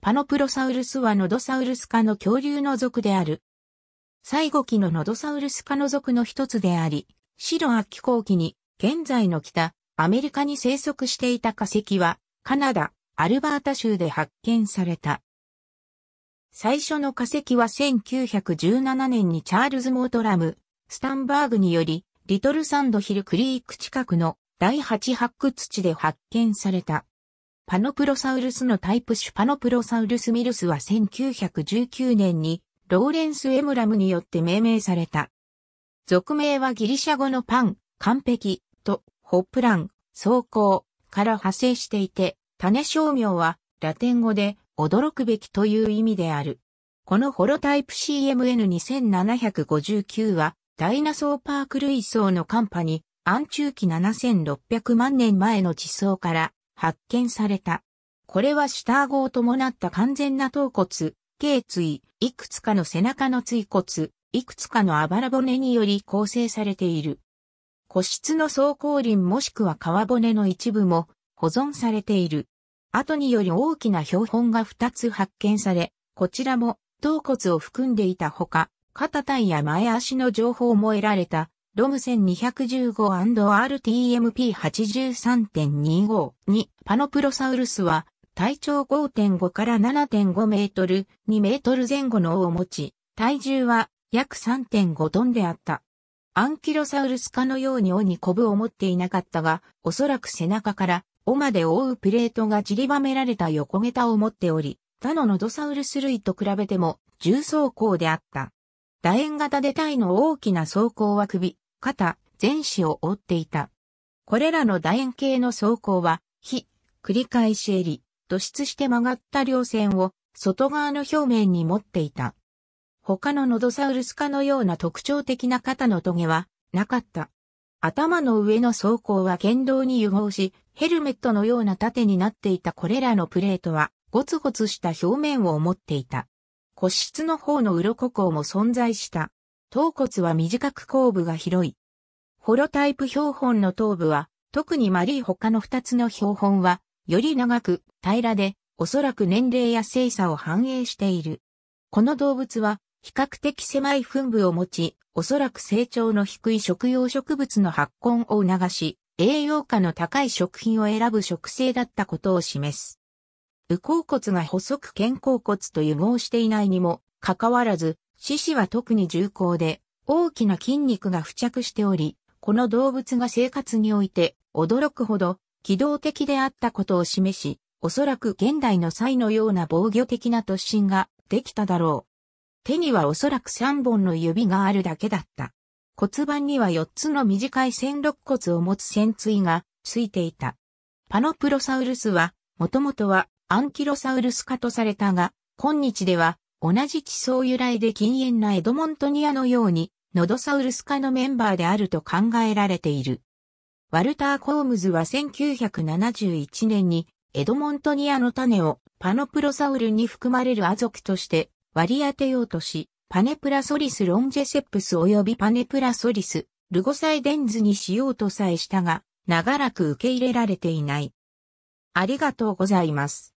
パノプロサウルスはノドサウルス科の恐竜の属である。最後期のノドサウルス科の属の一つであり、白亜紀後期に現在の北、アメリカに生息していた化石は、カナダ、アルバータ州で発見された。最初の化石は1917年にチャールズ・モートラム、スタンバーグにより、リトルサンドヒルクリーク近くの第8発掘地で発見された。パノプロサウルスのタイプ種パノプロサウルスミルスは1919年にローレンス・エムラムによって命名された。俗名はギリシャ語のパン、完璧とホップラン、走行から派生していて、種商名はラテン語で驚くべきという意味である。このホロタイプ CMN2759 はダイナソーパーク類層のカンパに暗中期7600万年前の地層から発見された。これは下顎を伴った完全な頭骨、頸椎、いくつかの背中の椎骨、いくつかのあばら骨により構成されている。個室の総甲輪もしくは皮骨の一部も保存されている。後により大きな標本が2つ発見され、こちらも頭骨を含んでいたほか、肩体や前足の情報も得られたロム 1215&RTMP83.25 に、パノプロサウルスは、体長5.5から7.5メートル、2メートル前後の尾を持ち、体重は約3.5トンであった。アンキロサウルス科のように尾にコブを持っていなかったが、おそらく背中から尾まで覆うプレートが散りばめられた横桁を持っており、他のノドサウルス類と比べても重装甲であった。楕円型で体の大きな装甲は首、肩、前肢を覆っていた。これらの楕円形の走行は、非、繰り返し襟、突出して曲がった両線を外側の表面に持っていた。他のノドサウルス科のような特徴的な肩のトゲはなかった。頭の上の走行は剣道に融合し、ヘルメットのような盾になっていたこれらのプレートは、ゴツゴツした表面を持っていた。骨質の方の鱗孔も存在した。頭骨は短く後部が広い。ホロタイプ標本の頭部は、特にマリー他の二つの標本は、より長く平らで、おそらく年齢や性差を反映している。この動物は、比較的狭い粉部を持ち、おそらく成長の低い食用植物の発根を促し、栄養価の高い食品を選ぶ食性だったことを示す。右甲骨が細く肩甲骨と融合していないにも、かかわらず、獅子は特に重厚で、大きな筋肉が付着しており、この動物が生活において驚くほど機動的であったことを示し、おそらく現代の際のような防御的な突進ができただろう。手にはおそらく3本の指があるだけだった。骨盤には4つの短い線肋骨を持つ線椎がついていた。パノプロサウルスは、もともとはアンキロサウルス科とされたが、今日では同じ地層由来で禁煙なエドモントニアのように、ノドサウルス科のメンバーであると考えられている。ワルター・コームズは1971年にエドモントニアの種をパノプロサウルに含まれるア族として割り当てようとし、パネプラソリス・ロンジェセプス及びパネプラソリス、ルゴサイデンズにしようとさえしたが、長らく受け入れられていない。ありがとうございます。